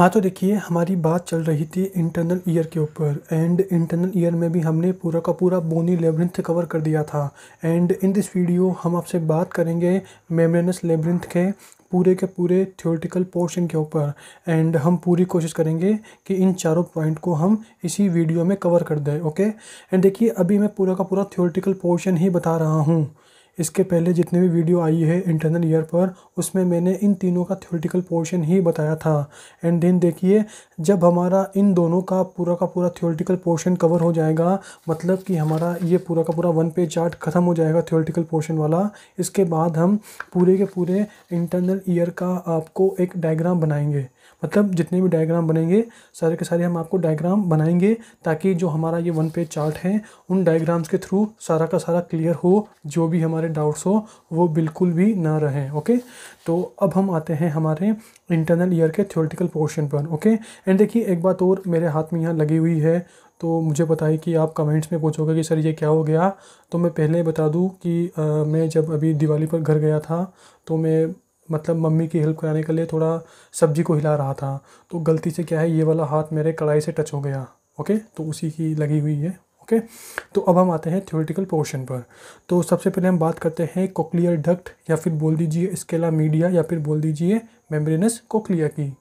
हाँ तो देखिए हमारी बात चल रही थी इंटरनल ईयर के ऊपर एंड इंटरनल ईयर में भी हमने पूरा का पूरा बोनी लेब्रिंथ कवर कर दिया था एंड इन दिस वीडियो हम आपसे बात करेंगे मेमरेनस लेब्रिंथ के पूरे के पूरे थियोरटिकल पोर्शन के ऊपर एंड हम पूरी कोशिश करेंगे कि इन चारों पॉइंट को हम इसी वीडियो में कवर कर दें ओके एंड देखिए अभी मैं पूरा का पूरा थियोरटिकल पोर्शन ही बता रहा हूँ इसके पहले जितने भी वीडियो आई है इंटरनल ईयर पर उसमें मैंने इन तीनों का थ्योरेटिकल पोर्शन ही बताया था एंड देन देखिए जब हमारा इन दोनों का पूरा का पूरा थ्योरेटिकल पोर्शन कवर हो जाएगा मतलब कि हमारा ये पूरा का पूरा वन पेज चार्ट ख़त्म हो जाएगा थ्योरेटिकल पोर्शन वाला इसके बाद हम पूरे के पूरे इंटरनल ईयर का आपको एक डायग्राम बनाएंगे मतलब जितने भी डायग्राम बनेंगे सारे के सारे हम आपको डायग्राम बनाएंगे ताकि जो हमारा ये वन पेज चार्ट है उन डायग्राम्स के थ्रू सारा का सारा क्लियर हो जो भी हमारे डाउट्स हो वो बिल्कुल भी ना रहें ओके तो अब हम आते हैं हमारे इंटरनल ईयर के थियोरटिकल पोर्शन पर ओके एंड देखिए एक बात और मेरे हाथ में यहाँ लगी हुई है तो मुझे पता है कि आप कमेंट्स में पूछोगे कि सर ये क्या हो गया तो मैं पहले बता दूँ कि आ, मैं जब अभी दिवाली पर घर गया था तो मैं मतलब मम्मी की हेल्प कराने के लिए थोड़ा सब्जी को हिला रहा था तो गलती से क्या है ये वाला हाथ मेरे कढ़ाई से टच हो गया ओके तो उसी की लगी हुई है ओके तो अब हम आते हैं थ्योरेटिकल पोर्शन पर तो सबसे पहले हम बात करते हैं कोकलियर डक्ट या फिर बोल दीजिए स्केला मीडिया या फिर बोल दीजिए मेम्ब्रेनस कोकलिया की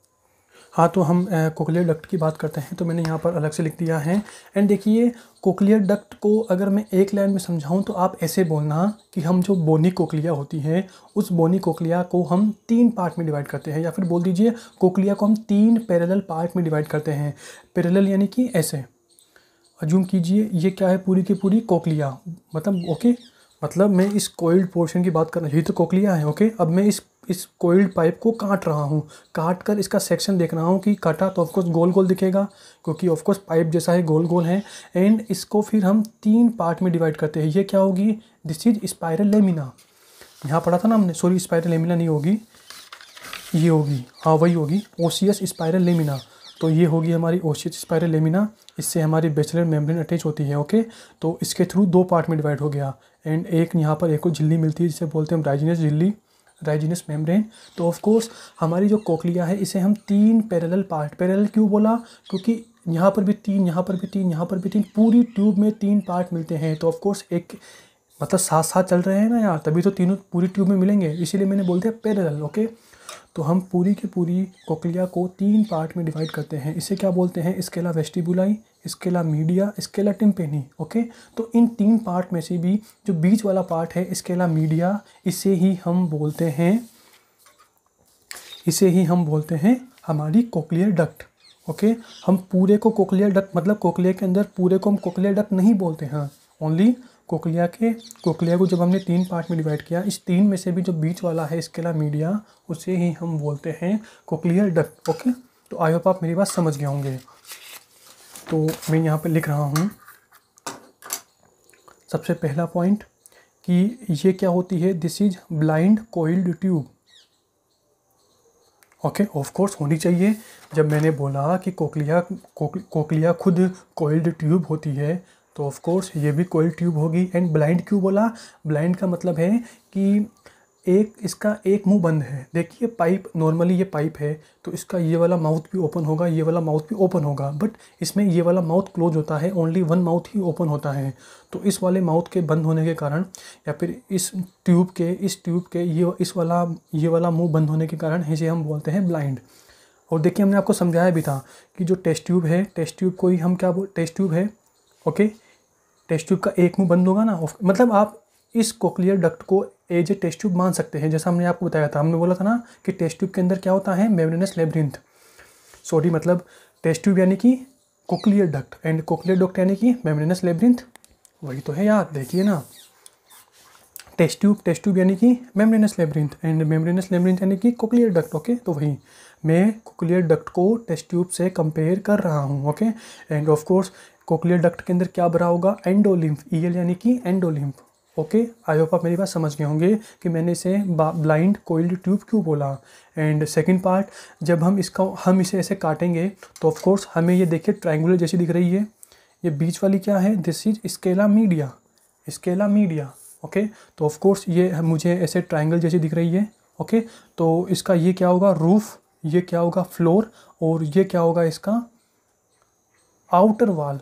हाँ तो हम कोकलियर डक्ट की बात करते हैं तो मैंने यहाँ पर अलग से लिख दिया है एंड देखिए कोकलियर डक्ट को अगर मैं एक लाइन में समझाऊँ तो आप ऐसे बोलना कि हम जो बोनी कोकलिया होती है उस बोनी कोकलिया को हम तीन पार्ट में डिवाइड करते हैं या फिर बोल दीजिए कोकलिया को हम तीन पैरेलल पार्ट में डिवाइड करते हैं पैरेलल यानी कि ऐसे अजूम कीजिए ये क्या है पूरी की पूरी कोकलिया मतलब ओके मतलब मैं इस कोइल्ड पोर्शन की बात कर रहा हूँ ये तो कोकलिया है ओके अब मैं इस इस कोइल्ड पाइप को काट रहा हूँ काट कर इसका सेक्शन देख रहा हूँ कि काटा तो ऑफकोर्स गोल गोल दिखेगा क्योंकि ऑफकोर्स पाइप जैसा है गोल गोल है एंड इसको फिर हम तीन पार्ट में डिवाइड करते हैं ये क्या होगी दिस इज स्पायरल लेमिना यहाँ पढ़ा था ना हमने सॉरी स्पायरल लेमिना नहीं होगी ये होगी हाँ वही होगी ओसियस स्पायरल लेमिना तो ये होगी हमारी ओशियस स्पायरल लेमिना इससे हमारी बेचलर मेम्ब्रेन अटैच होती है ओके तो इसके थ्रू दो पार्ट में डिवाइड हो गया एंड एक यहाँ पर एक और झिल्ली मिलती है जिसे बोलते हैं हम राइजिनस झिल्ली राइजिनस मेम्ब्रेन तो ऑफ कोर्स हमारी जो कोकलिया है इसे हम तीन पैरेलल पार्ट पैरेलल क्यों बोला क्योंकि यहाँ पर भी तीन यहाँ पर भी तीन यहाँ पर भी तीन पूरी ट्यूब में तीन पार्ट मिलते हैं तो ऑफ कोर्स एक मतलब साथ साथ चल रहे हैं ना यार तभी तो तीनों पूरी ट्यूब में मिलेंगे इसीलिए मैंने बोल दिया पैरेलल ओके तो हम पूरी की पूरी कोकलिया को तीन पार्ट में डिवाइड करते हैं इसे क्या बोलते हैं scala vestibuli scala media scala tympani okay तो इन तीन पार्ट में से भी जो बीच वाला पार्ट है स्केला मीडिया इसे ही हम बोलते हैं इसे ही हम बोलते हैं हमारी कोकलियर डक्ट ओके हम पूरे को कोकलियर डक्ट मतलब कोकलियर के अंदर पूरे को हम कोकलियर डक्ट नहीं बोलते हैं हाँ? ओनली कोकलिया के कोकलिया को जब हमने तीन पार्ट में डिवाइड किया इस तीन में से भी जो बीच वाला है स्केला मीडिया उसे ही हम बोलते हैं कोकलियर डक ओके तो आई होप आप मेरी बात समझ गए होंगे तो मैं यहाँ पर लिख रहा हूँ सबसे पहला पॉइंट कि ये क्या होती है this is blind coiled tube okay of course होनी चाहिए जब मैंने बोला कि कोकलिया कोकलिया खुद कोइल्ड ट्यूब होती है तो ऑफ़ कोर्स ये भी कोयल ट्यूब होगी एंड ब्लाइंड क्यों बोला ब्लाइंड का मतलब है कि एक इसका एक मुंह बंद है देखिए पाइप नॉर्मली ये पाइप है तो इसका ये वाला माउथ भी ओपन होगा ये वाला माउथ भी ओपन होगा बट इसमें ये वाला माउथ क्लोज होता है ओनली वन माउथ ही ओपन होता है तो इस वाले माउथ के बंद होने के कारण या फिर इस ट्यूब के इस ट्यूब के ये इस वाला ये वाला मुँह बंद होने के कारण इसे हम बोलते हैं ब्लाइंड और देखिए हमने आपको समझाया भी था कि जो टेस्ट ट्यूब है टेस्ट ट्यूब को ही हम क्या बोल टेस्ट ट्यूब है ओके टेस्ट ट्यूब का एक मुंह बंद होगा ना मतलब आप इस कोकलियर डक्ट को एज ए टेस्ट ट्यूब मान सकते हैं जैसा हमने आपको बताया था हमने बोला था ना कि टेस्ट ट्यूब के अंदर क्या होता है मेमरेनस लेब्रिंथ सॉरी मतलब टेस्ट ट्यूब यानी कि cochlear duct and cochlear duct यानी कि मेमरेनस लेब्रिंथ वही तो है याद देखिए ना टेस्ट ट्यूब टेस्ट ट्यूब यानी कि membranous labyrinth and membranous labyrinth यानी कि कोकलियर डक्ट ओके तो वही मैं कोकलियर डक्ट को टेस्ट ट्यूब से कंपेयर कर रहा हूँ okay and of course cochlear duct के अंदर क्या भरा होगा एंडोलिम्फ एल यानी कि एंडोलिम्फ ओके आई होप आप मेरी बात समझ गए होंगे कि मैंने इसे ब्लाइंड कोइल्ड ट्यूब क्यों बोला एंड सेकंड पार्ट जब हम इसका हम इसे ऐसे काटेंगे तो ऑफ कोर्स हमें ये देखिए ट्रायंगुलर जैसी दिख रही है ये बीच वाली क्या है this is scala media scala media okay तो ऑफ कोर्स ये मुझे ऐसे ट्रायंगल जैसी दिख रही है ओके okay? तो इसका ये क्या होगा रूफ़ ये क्या होगा फ्लोर और ये क्या होगा इसका आउटर वाल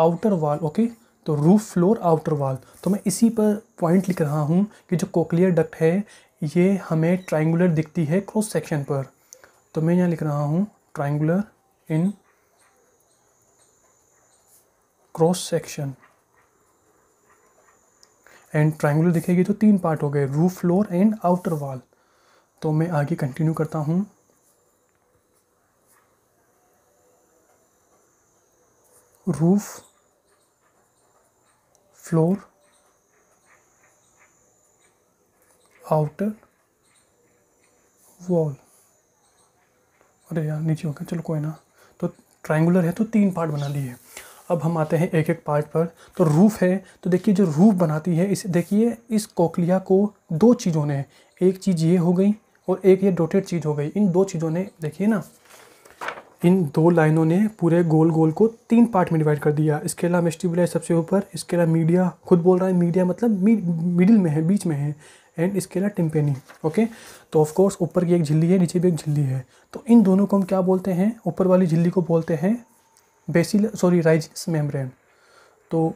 आउटर वाल ओके तो रूफ फ्लोर आउटर वाल तो मैं इसी पर पॉइंट लिख रहा हूँ कि जो कोकलियर डक्ट है ये हमें ट्राइंगुलर दिखती है क्रॉस सेक्शन पर तो मैं यहाँ लिख रहा हूँ triangular in cross section and triangular दिखेगी तो तीन पार्ट हो गए रूफ फ्लोर एंड आउटर वाल तो मैं आगे कंटिन्यू करता हूँ roof floor आउटर वॉल अरे यार नीचे होकर चलो कोई ना तो ट्राइंगुलर है तो तीन पार्ट बना लिए अब हम आते हैं एक एक पार्ट पर तो रूफ़ है तो देखिए जो रूफ़ बनाती है इस देखिए इस कोकलिया को दो चीज़ों ने एक चीज़ ये हो गई और एक ये डोटेड चीज़ हो गई इन दो चीज़ों ने देखिए ना इन दो लाइनों ने पूरे गोल गोल को तीन पार्ट में डिवाइड कर दिया इसके अलावा वेस्टिबुलर सबसे ऊपर इसके अलावा मीडिया खुद बोल रहा है मीडिया मतलब मिडिल में है बीच में है एंड इसके अलावा टिम्पेनी ओके तो ऑफकोर्स ऊपर की एक झिल्ली है नीचे भी एक झिल्ली है तो इन दोनों को हम क्या बोलते हैं ऊपर वाली झिल्ली को बोलते हैं बेसिल सॉरी राइजिस मेम्ब्रेन तो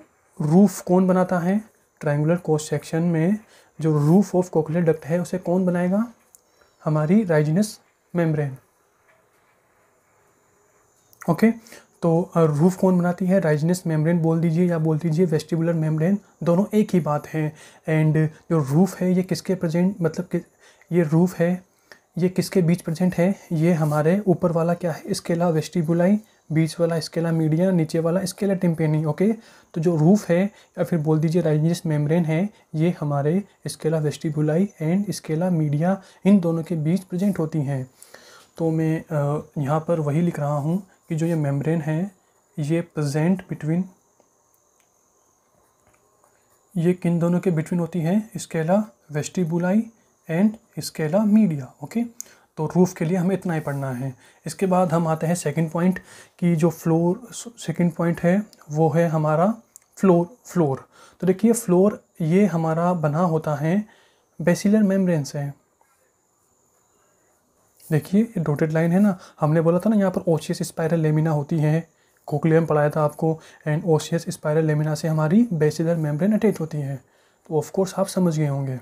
रूफ कौन बनाता है ट्राइंगुलर कोस सेक्शन में जो रूफ ऑफ कोकुलर डक्ट है उसे कौन बनाएगा हमारी राइजिनस मेम्ब्रेन ओके तो रूफ कौन बनाती है राइजनस मेम्ब्रेन बोल दीजिए या बोल दीजिए वेस्टिबुलर मेम्ब्रेन दोनों एक ही बात है एंड जो रूफ है ये किसके प्रेजेंट मतलब कि ये रूफ है ये किसके बीच प्रेजेंट है ये हमारे ऊपर वाला क्या है इसकेला वेस्टिबुलाई बीच वाला स्केला मीडिया नीचे वाला स्केला टिम्पेनी ओके तो जो रूफ है या फिर बोल दीजिए राइजनस मेम्ब्रेन है ये हमारे scala vestibuli and scala media इन दोनों के बीच प्रजेंट होती हैं तो मैं यहाँ पर वही लिख रहा हूँ कि जो ये मेम्ब्रेन है ये प्रजेंट बिटवीन ये किन दोनों के बिटवीन होती है scala vestibuli and scala media okay तो रूफ के लिए हमें इतना ही पढ़ना है इसके बाद हम आते हैं सेकंड पॉइंट कि जो फ्लोर सेकंड पॉइंट है वो है हमारा फ्लोर फ्लोर तो देखिए फ्लोर ये हमारा बना होता है बेसिलर मेम्ब्रेन से देखिए डोटेड लाइन है ना हमने बोला था ना यहाँ पर ओशियस स्पायरल लेमिना होती है कोकलियम पढ़ाया था आपको एंड ओशियस स्पायरल लेमिना से हमारी बेसिलर मेम्ब्रेन अटैच होती है तो ऑफ कोर्स आप समझ गए होंगे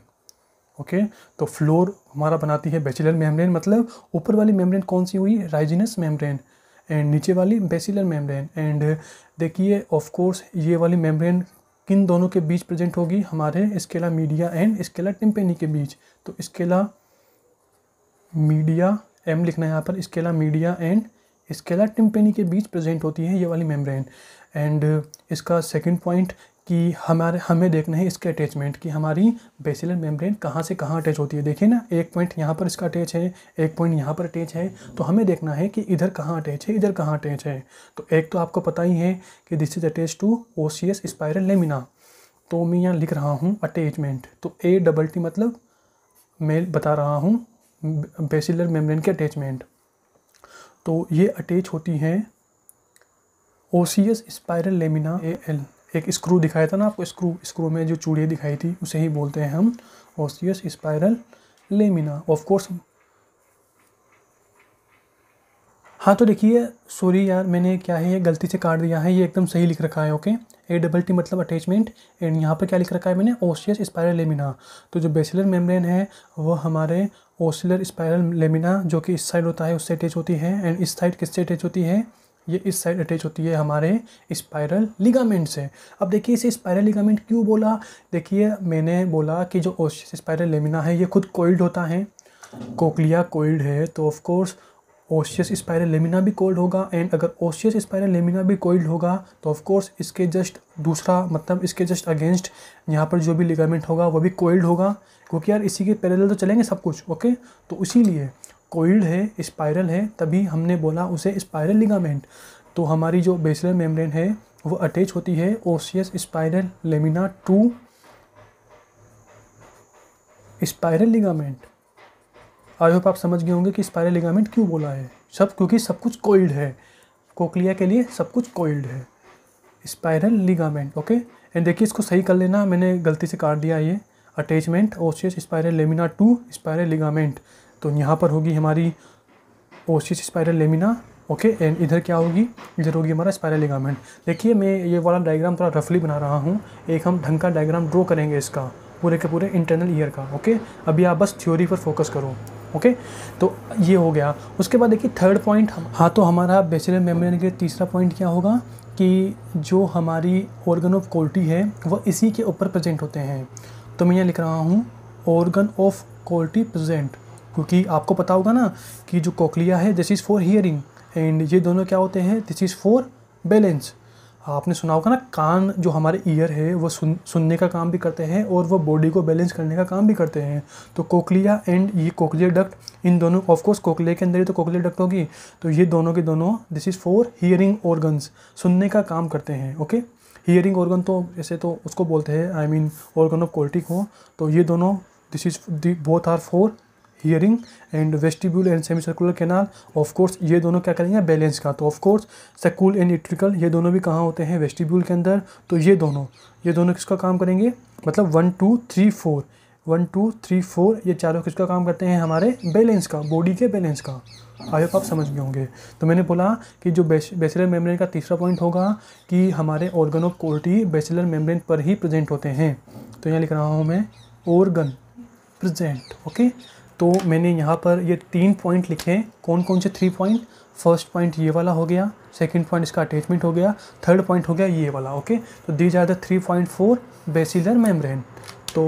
ओके तो फ्लोर हमारा बनाती है बेचिलर मेम्ब्रेन मतलब ऊपर वाली मेम्ब्रेन कौन सी हुई राइजिनस मेम्ब्रेन एंड नीचे वाली बेसिलर मेम्ब्रेन एंड देखिए ऑफ कोर्स ये वाली मेम्ब्रेन किन दोनों के बीच प्रेजेंट होगी हमारे scala media and scala tympani के बीच तो स्केला मीडिया एम लिखना है यहाँ पर scala media and scala tympani के बीच प्रेजेंट होती है ये वाली मेम्ब्रेन एंड इसका सेकंड पॉइंट कि हमारे हमें देखना है इसके अटैचमेंट कि हमारी बेसिलर मेम्ब्रेन कहाँ से कहाँ अटैच होती है देखिए ना एक पॉइंट यहाँ पर इसका अटैच है एक पॉइंट यहाँ पर अटैच है तो हमें देखना है कि इधर कहाँ अटैच है इधर कहाँ अटैच है तो एक तो आपको पता ही है कि this is attach to O C S spiral lamina तो मैं यहाँ लिख रहा हूँ अटैचमेंट तो ए डबल टी मतलब मैं बता रहा हूँ बेसिलर मेम्ब्रेन के अटैचमेंट तो ये अटैच होती हैं OCS spiral lamina A L एक स्क्रू दिखाया था ना आपको स्क्रू स्क्रू में जो चूड़ियाँ दिखाई थी उसे ही बोलते हैं हम osseous spiral lamina of course हाँ तो देखिए सॉरी यार मैंने क्या है ये गलती से काट दिया है ये एकदम सही लिख रखा है ओके ए डबल टी मतलब अटैचमेंट एंड यहाँ पर क्या लिख रखा है मैंने ओसियस स्पायरल लेमिना तो जो बेसिलर मेम्ब्रेन है वो हमारे ओसिलर स्पायरल लेमिना जो कि इस साइड होता है उससे अटैच होती है एंड इस साइड किससे अटैच होती है ये इस साइड अटैच होती है हमारे स्पायरल लिगामेंट से अब देखिए इसे स्पायरल लिगामेंट क्यों बोला देखिए मैंने बोला कि जो ओशियस स्पायरल लेमिना है ये खुद कोइल्ड होता है कोकलिया कोइल्ड है तो ऑफकोर्स ओशियस स्पायरल लेमिना भी कोल्ड होगा एंड अगर ओशियस स्पायरल लेमिना भी कोल्ड होगा तो ऑफकोर्स इसके जस्ट दूसरा मतलब इसके जस्ट अगेंस्ट यहाँ पर जो भी लिगामेंट होगा वो भी कोल्ड होगा क्योंकि यार इसी के पैरेलल तो चलेंगे सब कुछ ओके तो इसीलिए कोइल्ड है स्पायरल है तभी हमने बोला उसे स्पायरल लिगामेंट तो हमारी जो बेसल मेम्ब्रेन है वो अटैच होती है osseous spiral lamina to spiral ligament I hope आप समझ गए होंगे कि स्पायरल लिगामेंट क्यों बोला है सब क्योंकि सब कुछ कोइल्ड है कोकलिया के लिए सब कुछ कोइल्ड है स्पायरल लिगामेंट ओके एंड देखिए इसको सही कर लेना मैंने गलती से काट दिया ये attachment osseous spiral lamina to spiral ligament तो यहाँ पर होगी हमारी osseous spiral lamina okay and इधर क्या होगी इधर होगी हमारा स्पायरल लिगामेंट देखिए मैं ये वाला डायग्राम थोड़ा रफली बना रहा हूँ एक हम ढंग का डायग्राम ड्रॉ करेंगे इसका पूरे के पूरे इंटरनल ईयर का ओके अभी आप बस थ्योरी पर फोकस करो ओके तो ये हो गया उसके बाद देखिए थर्ड पॉइंट हाँ तो हमारा बेचलर मेमोरी यानी कि तीसरा पॉइंट क्या होगा कि जो हमारी ऑर्गन ऑफ क्वालिटी है वह इसी के ऊपर प्रजेंट होते हैं तो मैं यहाँ लिख रहा हूँ ऑर्गन ऑफ क्वालिटी प्रजेंट क्योंकि आपको पता होगा ना कि जो कोकलिया है this is for hearing and ये दोनों क्या होते हैं दिस इज़ फॉर बैलेंस आपने सुना होगा ना कान जो हमारे ईयर है वो सुन सुनने का काम भी करते हैं और वो बॉडी को बैलेंस करने का काम भी करते हैं तो कोकलिया एंड ये कोकलियर डक्ट इन दोनों ऑफकोर्स कोकलिया के अंदर ही तो कोकलियर डक्ट होगी तो ये दोनों के दोनों this is for hearing organs सुनने का काम करते हैं ओके हियरिंग ऑर्गन तो ऐसे तो उसको बोलते हैं I mean organ of Corti हो तो ये दोनों this is both are for hearing and vestibule and semi circular canal of course ये दोनों क्या करेंगे बैलेंस का तो of course saccule and utricle ये दोनों भी कहाँ होते हैं वेस्टिब्यूल के अंदर तो ये दोनों ये दोनों किसका काम करेंगे मतलब one two three four one two three four ये चारों किसका काम करते हैं हमारे बैलेंस का बॉडी के बैलेंस का आई आप समझ गए होंगे तो मैंने बोला कि जो बेसिलर मेम्ब्रेन का तीसरा पॉइंट होगा कि हमारे organ of Corti basilar membrane पर ही प्रेजेंट होते हैं तो यहाँ लिख रहा हूँ मैं ऑर्गन प्रेजेंट ओके तो मैंने यहाँ पर ये तीन पॉइंट लिखे हैं कौन कौन से थ्री पॉइंट फर्स्ट पॉइंट ये वाला हो गया सेकंड पॉइंट इसका अटैचमेंट हो गया थर्ड पॉइंट हो गया ये वाला ओके तो these are the three point four basilar membrane तो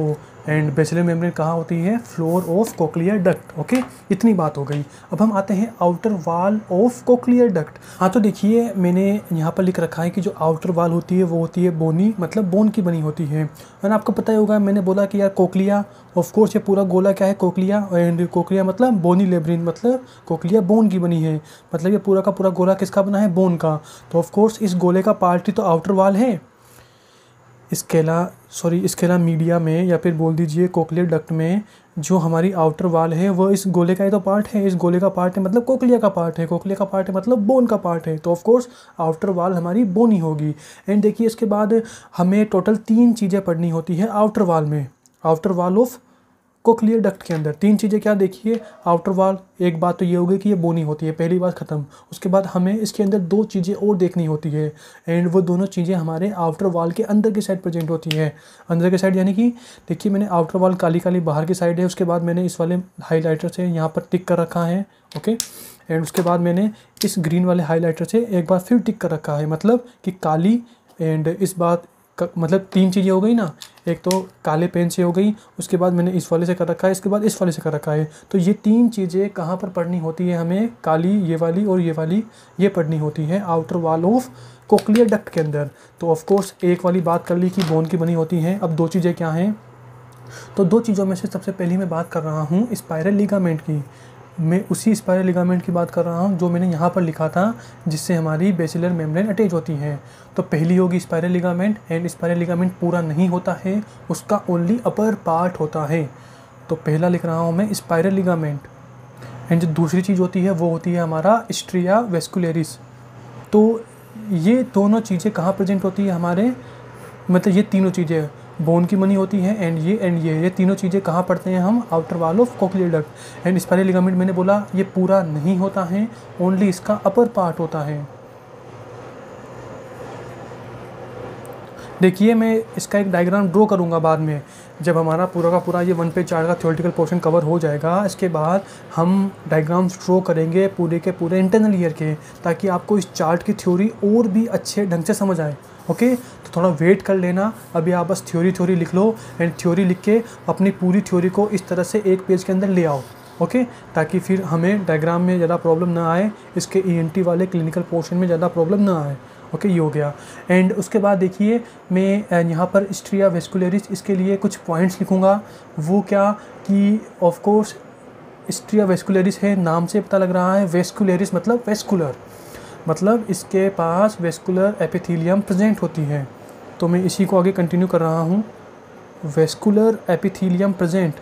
एंड बेसिलर मेम्ब्रेन कहाँ होती है floor of cochlear duct okay इतनी बात हो गई अब हम आते हैं outer wall of cochlear duct हाँ तो देखिए मैंने यहाँ पर लिख रखा है कि जो आउटर वाल होती है वो होती है बोनी मतलब बोन की बनी होती है मैंने आपको पता ही होगा मैंने बोला कि यार कोकलिया ऑफकोर्स ये पूरा गोला क्या है कोकलिया एंड कोकलिया मतलब बोनी लेब्रिन मतलब कोकलिया बोन की बनी है मतलब ये पूरा का पूरा गोला किसका बना है बोन का तो ऑफकोर्स इस गोले का पार्ट ही तो आउटर वाल है स्केला सॉरी स्केला मीडिया में या फिर बोल दीजिए कोकलियर डक्ट में जो हमारी आउटर वाल है वह इस गोले का ही तो पार्ट है इस गोले का पार्ट है मतलब कोकलिया का पार्ट है कोकलिया का पार्ट है मतलब बोन का पार्ट है तो ऑफ कोर्स आउटर वाल हमारी बोन ही होगी एंड देखिए इसके बाद हमें टोटल तीन चीज़ें पढ़नी होती है आउटर वाल में outer wall of cochlear duct के अंदर तीन चीज़ें क्या देखिए आउटर वाल एक बात तो ये होगी कि ये बोनी होती है पहली बात ख़त्म उसके बाद हमें इसके अंदर दो चीज़ें और देखनी होती है एंड वो दोनों चीज़ें हमारे आउटर वाल के अंदर की साइड प्रेजेंट होती है अंदर के साइड यानी कि देखिए मैंने आउटर वाल काली काली बाहर की साइड है उसके बाद मैंने इस वाले हाईलाइटर से यहाँ पर टिक कर रखा है ओके एंड उसके बाद मैंने इस ग्रीन वाले हाईलाइटर से एक बार फिर टिक कर रखा है मतलब कि काली एंड इस बात मतलब तीन चीज़ें हो गई ना एक तो काले पेन से हो गई उसके बाद मैंने इस वाले से कर रखा है इसके बाद इस वाले से कर रखा है तो ये तीन चीज़ें कहाँ पर पढ़नी होती है हमें काली ये वाली और ये वाली ये पढ़नी होती है outer wall of cochlear duct के अंदर तो ऑफकोर्स एक वाली बात कर ली कि बोन की बनी होती हैं अब दो चीज़ें क्या हैं तो दो चीज़ों में से सबसे पहली मैं बात कर रहा हूँ स्पायरल लिगामेंट की मैं उसी स्पायर लिगामेंट की बात कर रहा हूँ जो मैंने यहाँ पर लिखा था जिससे हमारी बेसिलर मेम्ब्रेन अटैच होती है तो पहली होगी spiral ligament and spiral ligament पूरा नहीं होता है उसका ओनली अपर पार्ट होता है तो पहला लिख रहा हूँ मैं स्पायरल लिगामेंट एंड जो दूसरी चीज़ होती है वो होती है हमारा स्ट्रिया वेस्कुलरिस तो ये दोनों चीज़ें कहाँ प्रेजेंट होती है हमारे मतलब ये तीनों चीज़ें बोन की मनी होती है एंड ये एंड ये ये तीनों चीज़ें कहाँ पड़ते हैं हम outer wall of cochlear duct and spinal ligament मैंने बोला ये पूरा नहीं होता है ओनली इसका अपर पार्ट होता है देखिए मैं इसका एक डायग्राम ड्रॉ करूँगा बाद में जब हमारा पूरा का पूरा ये वन पेज चार्ट का थियोरटिकल पोर्शन कवर हो जाएगा इसके बाद हम डायग्राम्स ड्रॉ करेंगे पूरे के पूरे इंटरनल ईयर के ताकि आपको इस चार्ट की थ्योरी और भी अच्छे ढंग से समझ आए ओके तो थोड़ा वेट कर लेना अभी आप बस थ्योरी थ्योरी लिख लो एंड थ्योरी लिख के अपनी पूरी थ्योरी को इस तरह से एक पेज के अंदर ले आओ ओके ताकि फिर हमें डायग्राम में ज़्यादा प्रॉब्लम ना आए इसके ई e वाले क्लिनिकल पोर्शन में ज़्यादा प्रॉब्लम ना आए ओके ये हो गया एंड उसके बाद देखिए मैं यहाँ पर स्ट्रिया वेस्कुलरिस इसके लिए कुछ पॉइंट्स लिखूँगा वो क्या कि ऑफकोर्स स्ट्रिया वेस्कुलरिस है नाम से पता लग रहा है वेस्कुलरिस मतलब वेस्कुलर मतलब इसके पास वेस्कुलर एपिथीलियम प्रजेंट होती है तो मैं इसी को आगे कंटिन्यू कर रहा हूँ vascular epithelium present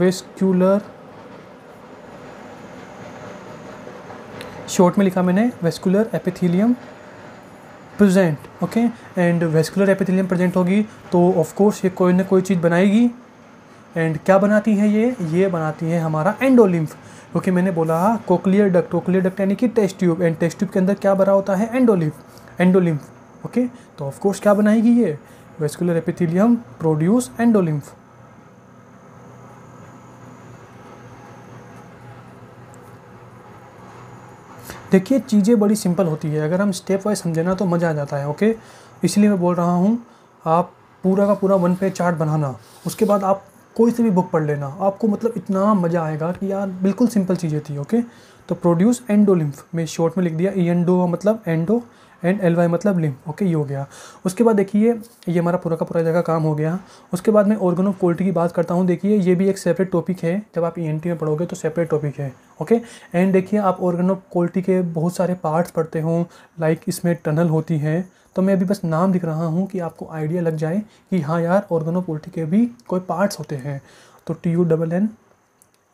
vascular short में लिखा मैंने vascular epithelium present okay and vascular epithelium present होगी तो ऑफ कोर्स ये कोई ना कोई चीज़ बनाएगी एंड क्या बनाती है ये ये बनाती है हमारा एंडोलिम्फ क्योंकि मैंने बोला कोकलियर डक्ट कोकलियर डक्ट यानी कि test tube and test tube के अंदर क्या भरा होता है एंडोलिम्फ एंडोलिम्फ ओके तो ऑफ कोर्स क्या बनाएगी ये वेस्कुलर एपिथेलियम प्रोड्यूस एंडोलिम्फ देखिए चीज़ें बड़ी सिंपल होती है अगर हम स्टेप वाइज समझे ना तो मज़ा आ जाता है ओके इसलिए मैं बोल रहा हूँ आप पूरा का पूरा वन पेज चार्ट बनाना उसके बाद आप कोई से भी बुक पढ़ लेना आपको मतलब इतना मज़ा आएगा कि यार बिल्कुल सिंपल चीज़ें थी ओके तो प्रोड्यूस एंडोलिम्फ में शॉर्ट में लिख दिया ई एंडो मतलब एंडो एंड एल वाई मतलब लिम ओके ये हो गया उसके बाद देखिए ये हमारा पूरा का पूरा जगह काम हो गया उसके बाद मैं ऑर्गन ऑफ क्वालिटी की बात करता हूँ देखिए ये भी एक सेपरेट टॉपिक है जब आप ई e में पढ़ोगे तो सेपरेट टॉपिक है ओके एंड देखिए आप ऑर्गन ऑफ क्वालिटी के बहुत सारे पार्ट्स पढ़ते हो लाइक इसमें टनल होती है तो मैं अभी बस नाम दिख रहा हूँ कि आपको आइडिया लग जाए कि हाँ यार ऑर्गन ऑफ क्वालिटी के भी कोई पार्ट्स होते हैं तो T U double N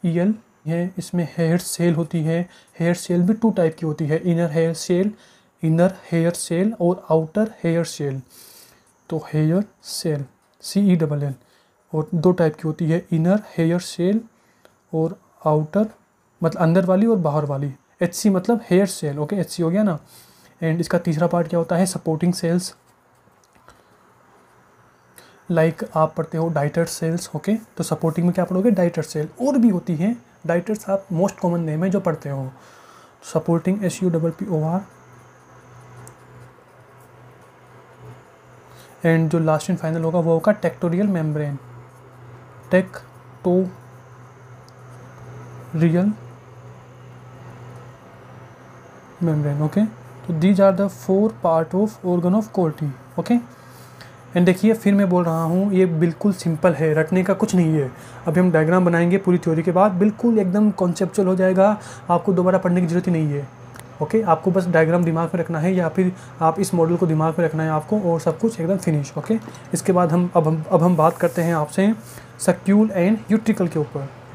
E L है इसमें हेयर सेल होती है हेयर सेल भी टू टाइप की होती है inner hair cell inner hair cell और आउटर हेयर सेल तो hair cell C E double L और दो टाइप की होती है इनर हेयर सेल और आउटर मतलब अंदर वाली और बाहर वाली एच सी मतलब hair cell okay H C हो गया ना एंड इसका तीसरा पार्ट क्या होता है सपोर्टिंग सेल्स लाइक like आप पढ़ते हो डाइटर सेल्स ओके तो सपोर्टिंग में क्या पढ़ोगे डाइटर सेल और भी होती हैं डाइटर्स आप मोस्ट कॉमन नेम है जो पढ़ते हो supporting S U double P O R and जो लास्ट एंड फाइनल होगा वो होगा tectorial membrane tectorial membrane okay तो these are the four part of organ of Corti okay and देखिए फिर मैं बोल रहा हूँ ये बिल्कुल सिंपल है रटने का कुछ नहीं है अभी हम डायग्राम बनाएंगे पूरी थ्योरी के बाद बिल्कुल एकदम कॉन्सेप्चुअल हो जाएगा आपको दोबारा पढ़ने की ज़रूरत ही नहीं है ओके आपको बस डायग्राम दिमाग में रखना है या फिर आप इस मॉडल को दिमाग में रखना है आपको और सब कुछ एकदम फिनिश ओके इसके बाद हम अब हम अब हम बात करते हैं आपसे सक्यूल एंड यूट्रिकल के ऊपर